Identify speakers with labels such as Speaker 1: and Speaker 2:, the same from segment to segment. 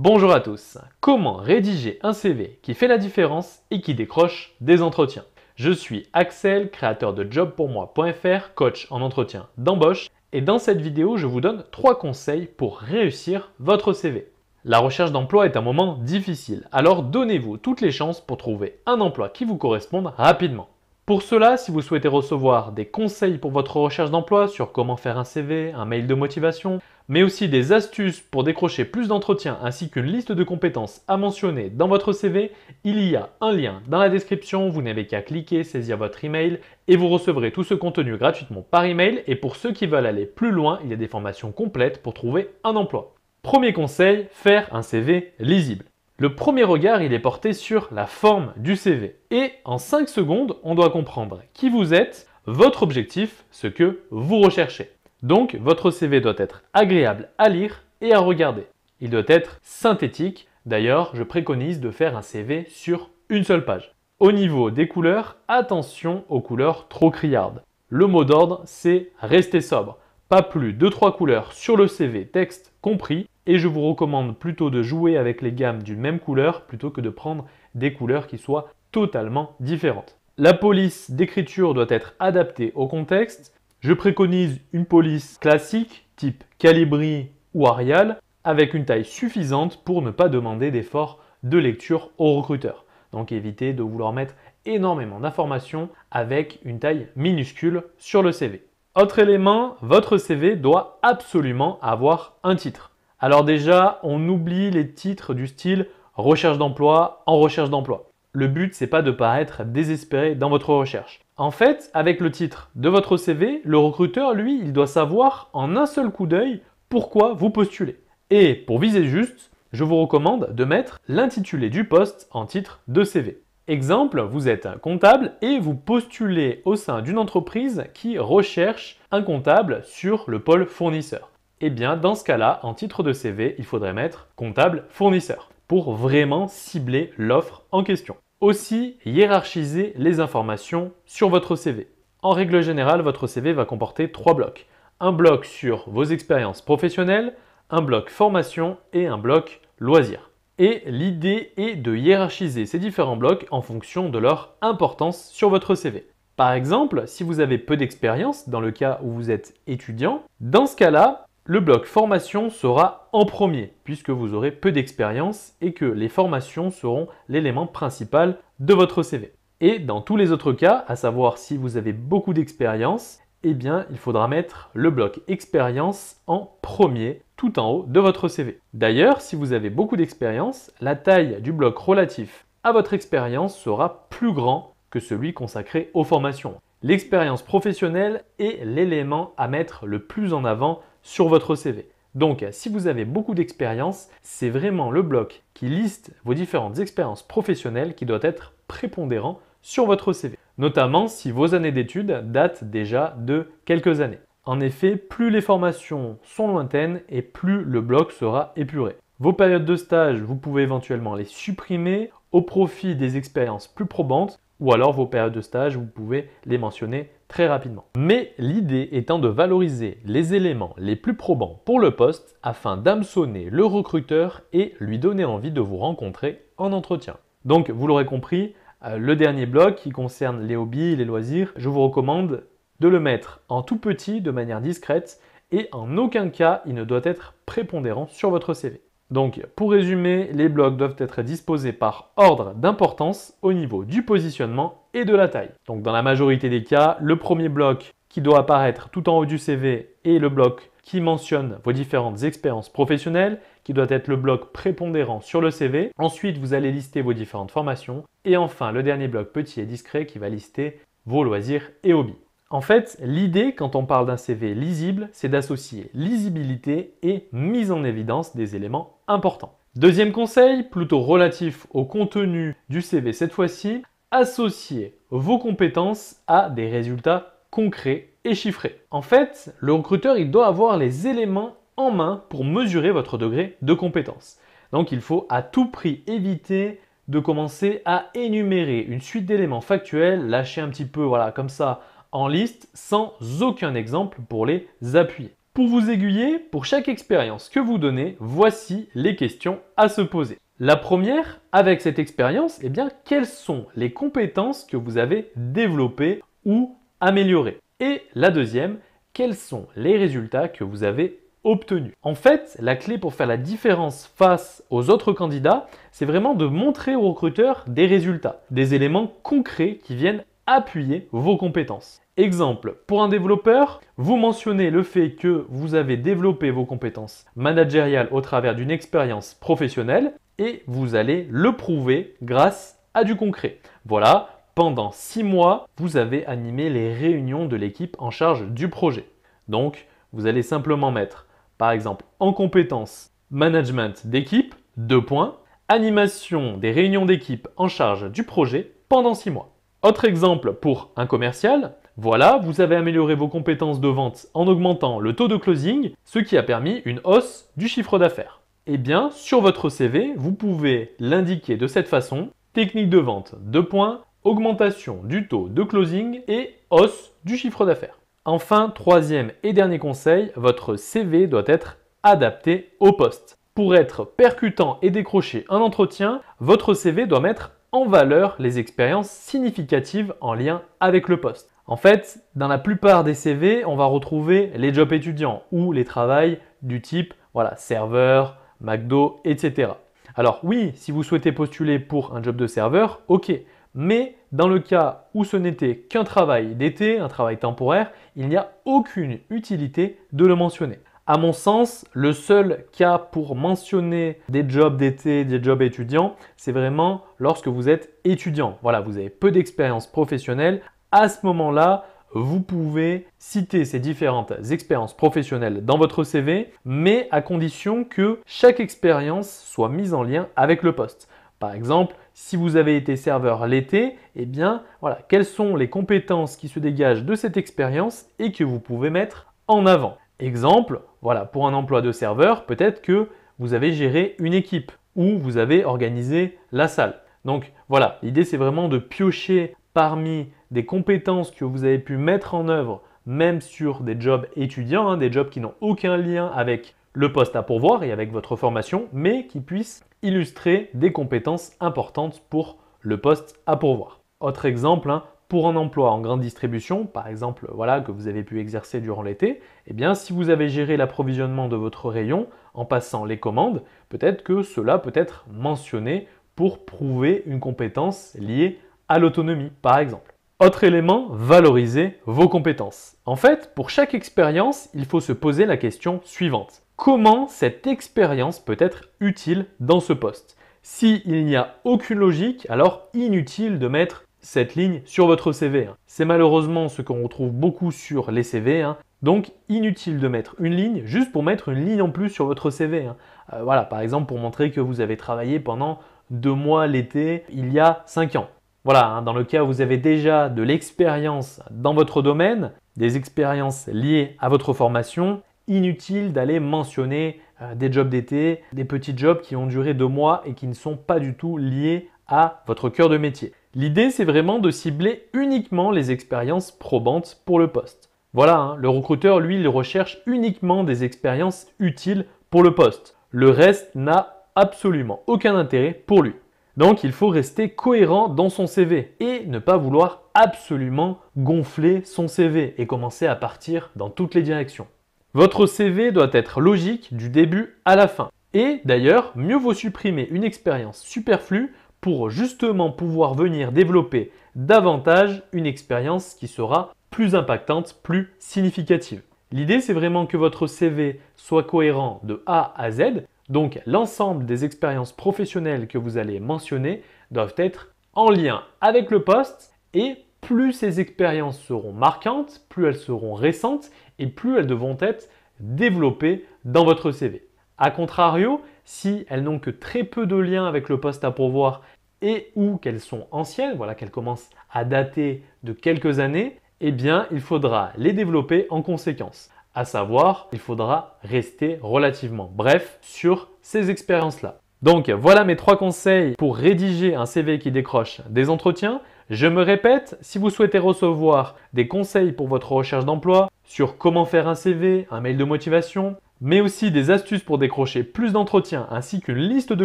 Speaker 1: Bonjour à tous. Comment rédiger un CV qui fait la différence et qui décroche des entretiens Je suis Axel, créateur de jobpourmoi.fr, coach en entretien d'embauche et dans cette vidéo, je vous donne trois conseils pour réussir votre CV. La recherche d'emploi est un moment difficile, alors donnez-vous toutes les chances pour trouver un emploi qui vous corresponde rapidement. Pour cela, si vous souhaitez recevoir des conseils pour votre recherche d'emploi sur comment faire un CV, un mail de motivation, mais aussi des astuces pour décrocher plus d'entretiens ainsi qu'une liste de compétences à mentionner dans votre CV, il y a un lien dans la description, vous n'avez qu'à cliquer, saisir votre email et vous recevrez tout ce contenu gratuitement par email et pour ceux qui veulent aller plus loin, il y a des formations complètes pour trouver un emploi. Premier conseil, faire un CV lisible. Le premier regard, il est porté sur la forme du CV et en 5 secondes, on doit comprendre qui vous êtes, votre objectif, ce que vous recherchez. Donc votre CV doit être agréable à lire et à regarder. Il doit être synthétique. D'ailleurs, je préconise de faire un CV sur une seule page. Au niveau des couleurs, attention aux couleurs trop criardes. Le mot d'ordre, c'est rester sobre. Pas plus de 3 couleurs sur le CV texte compris. Et je vous recommande plutôt de jouer avec les gammes d'une même couleur plutôt que de prendre des couleurs qui soient totalement différentes. La police d'écriture doit être adaptée au contexte. Je préconise une police classique type Calibri ou Arial avec une taille suffisante pour ne pas demander d'effort de lecture au recruteur. Donc évitez de vouloir mettre énormément d'informations avec une taille minuscule sur le CV. Autre élément, votre CV doit absolument avoir un titre. Alors déjà, on oublie les titres du style recherche d'emploi en recherche d'emploi. Le but, c'est pas de paraître désespéré dans votre recherche. En fait, avec le titre de votre CV, le recruteur, lui, il doit savoir en un seul coup d'œil pourquoi vous postulez. Et pour viser juste, je vous recommande de mettre l'intitulé du poste en titre de CV. Exemple, vous êtes un comptable et vous postulez au sein d'une entreprise qui recherche un comptable sur le pôle fournisseur. Eh bien, dans ce cas-là, en titre de CV, il faudrait mettre comptable fournisseur pour vraiment cibler l'offre en question. Aussi, hiérarchiser les informations sur votre CV. En règle générale, votre CV va comporter trois blocs. Un bloc sur vos expériences professionnelles, un bloc formation et un bloc loisirs. Et l'idée est de hiérarchiser ces différents blocs en fonction de leur importance sur votre CV. Par exemple, si vous avez peu d'expérience, dans le cas où vous êtes étudiant, dans ce cas-là, le bloc formation sera en premier, puisque vous aurez peu d'expérience et que les formations seront l'élément principal de votre CV. Et dans tous les autres cas, à savoir si vous avez beaucoup d'expérience, eh bien, il faudra mettre le bloc expérience en premier, tout en haut de votre CV. D'ailleurs, si vous avez beaucoup d'expérience, la taille du bloc relatif à votre expérience sera plus grand que celui consacré aux formations. L'expérience professionnelle est l'élément à mettre le plus en avant sur votre CV. Donc, si vous avez beaucoup d'expérience, c'est vraiment le bloc qui liste vos différentes expériences professionnelles qui doit être prépondérant sur votre CV, notamment si vos années d'études datent déjà de quelques années. En effet, plus les formations sont lointaines et plus le bloc sera épuré. Vos périodes de stage, vous pouvez éventuellement les supprimer au profit des expériences plus probantes ou alors vos périodes de stage, vous pouvez les mentionner très rapidement. Mais l'idée étant de valoriser les éléments les plus probants pour le poste afin d'hameçonner le recruteur et lui donner envie de vous rencontrer en entretien. Donc vous l'aurez compris, euh, le dernier bloc qui concerne les hobbies, les loisirs, je vous recommande de le mettre en tout petit de manière discrète et en aucun cas il ne doit être prépondérant sur votre CV. Donc, pour résumer, les blocs doivent être disposés par ordre d'importance au niveau du positionnement et de la taille. Donc, dans la majorité des cas, le premier bloc qui doit apparaître tout en haut du CV est le bloc qui mentionne vos différentes expériences professionnelles, qui doit être le bloc prépondérant sur le CV. Ensuite, vous allez lister vos différentes formations. Et enfin, le dernier bloc petit et discret qui va lister vos loisirs et hobbies. En fait, l'idée quand on parle d'un CV lisible, c'est d'associer lisibilité et mise en évidence des éléments importants. Deuxième conseil, plutôt relatif au contenu du CV cette fois-ci, associez vos compétences à des résultats concrets et chiffrés. En fait, le recruteur, il doit avoir les éléments en main pour mesurer votre degré de compétence. Donc il faut à tout prix éviter de commencer à énumérer une suite d'éléments factuels, lâcher un petit peu voilà comme ça en liste sans aucun exemple pour les appuyer. Pour vous aiguiller, pour chaque expérience que vous donnez, voici les questions à se poser. La première, avec cette expérience, eh bien, quelles sont les compétences que vous avez développées ou améliorées Et la deuxième, quels sont les résultats que vous avez obtenus En fait, la clé pour faire la différence face aux autres candidats, c'est vraiment de montrer aux recruteurs des résultats, des éléments concrets qui viennent appuyer vos compétences. Exemple, pour un développeur, vous mentionnez le fait que vous avez développé vos compétences managériales au travers d'une expérience professionnelle et vous allez le prouver grâce à du concret. Voilà, pendant six mois, vous avez animé les réunions de l'équipe en charge du projet. Donc, vous allez simplement mettre, par exemple, en compétences management d'équipe, deux points, animation des réunions d'équipe en charge du projet pendant six mois. Autre exemple pour un commercial, voilà, vous avez amélioré vos compétences de vente en augmentant le taux de closing, ce qui a permis une hausse du chiffre d'affaires. Eh bien, sur votre CV, vous pouvez l'indiquer de cette façon, technique de vente, deux points, augmentation du taux de closing et hausse du chiffre d'affaires. Enfin, troisième et dernier conseil, votre CV doit être adapté au poste. Pour être percutant et décrocher un entretien, votre CV doit mettre en valeur les expériences significatives en lien avec le poste. En fait, dans la plupart des CV, on va retrouver les jobs étudiants ou les travails du type voilà, serveur, McDo, etc. Alors oui, si vous souhaitez postuler pour un job de serveur, ok, mais dans le cas où ce n'était qu'un travail d'été, un travail temporaire, il n'y a aucune utilité de le mentionner. À mon sens, le seul cas pour mentionner des jobs d'été, des jobs étudiants, c'est vraiment lorsque vous êtes étudiant. Voilà, vous avez peu d'expérience professionnelle. À ce moment-là, vous pouvez citer ces différentes expériences professionnelles dans votre CV, mais à condition que chaque expérience soit mise en lien avec le poste. Par exemple, si vous avez été serveur l'été, eh bien voilà, quelles sont les compétences qui se dégagent de cette expérience et que vous pouvez mettre en avant. Exemple, voilà, pour un emploi de serveur, peut-être que vous avez géré une équipe ou vous avez organisé la salle. Donc voilà, l'idée c'est vraiment de piocher parmi des compétences que vous avez pu mettre en œuvre, même sur des jobs étudiants, hein, des jobs qui n'ont aucun lien avec le poste à pourvoir et avec votre formation, mais qui puissent illustrer des compétences importantes pour le poste à pourvoir. Autre exemple, hein, pour un emploi en grande distribution, par exemple voilà, que vous avez pu exercer durant l'été, eh bien si vous avez géré l'approvisionnement de votre rayon en passant les commandes, peut-être que cela peut être mentionné pour prouver une compétence liée à l'autonomie, par exemple. Autre élément, valoriser vos compétences. En fait, pour chaque expérience, il faut se poser la question suivante. Comment cette expérience peut être utile dans ce poste S'il n'y a aucune logique, alors inutile de mettre cette ligne sur votre CV. Hein. C'est malheureusement ce qu'on retrouve beaucoup sur les CV. Hein. Donc inutile de mettre une ligne juste pour mettre une ligne en plus sur votre CV. Hein. Euh, voilà, par exemple pour montrer que vous avez travaillé pendant deux mois l'été il y a cinq ans. Voilà, dans le cas où vous avez déjà de l'expérience dans votre domaine, des expériences liées à votre formation, inutile d'aller mentionner euh, des jobs d'été, des petits jobs qui ont duré deux mois et qui ne sont pas du tout liés à votre cœur de métier. L'idée, c'est vraiment de cibler uniquement les expériences probantes pour le poste. Voilà, hein, le recruteur, lui, il recherche uniquement des expériences utiles pour le poste. Le reste n'a absolument aucun intérêt pour lui. Donc il faut rester cohérent dans son CV et ne pas vouloir absolument gonfler son CV et commencer à partir dans toutes les directions. Votre CV doit être logique du début à la fin. Et d'ailleurs, mieux vaut supprimer une expérience superflue pour justement pouvoir venir développer davantage une expérience qui sera plus impactante, plus significative. L'idée, c'est vraiment que votre CV soit cohérent de A à Z, donc l'ensemble des expériences professionnelles que vous allez mentionner doivent être en lien avec le poste et plus ces expériences seront marquantes, plus elles seront récentes et plus elles devront être développées dans votre CV. A contrario, si elles n'ont que très peu de liens avec le poste à pourvoir et ou qu'elles sont anciennes, voilà qu'elles commencent à dater de quelques années, eh bien il faudra les développer en conséquence. À savoir, il faudra rester relativement bref sur ces expériences-là. Donc voilà mes trois conseils pour rédiger un CV qui décroche des entretiens. Je me répète, si vous souhaitez recevoir des conseils pour votre recherche d'emploi, sur comment faire un CV, un mail de motivation, mais aussi des astuces pour décrocher plus d'entretiens ainsi qu'une liste de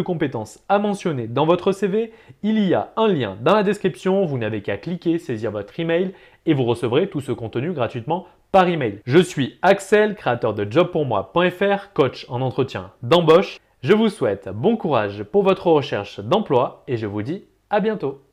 Speaker 1: compétences à mentionner dans votre CV, il y a un lien dans la description, vous n'avez qu'à cliquer, saisir votre email et vous recevrez tout ce contenu gratuitement par email. Je suis Axel, créateur de jobpourmoi.fr, coach en entretien d'embauche. Je vous souhaite bon courage pour votre recherche d'emploi et je vous dis à bientôt.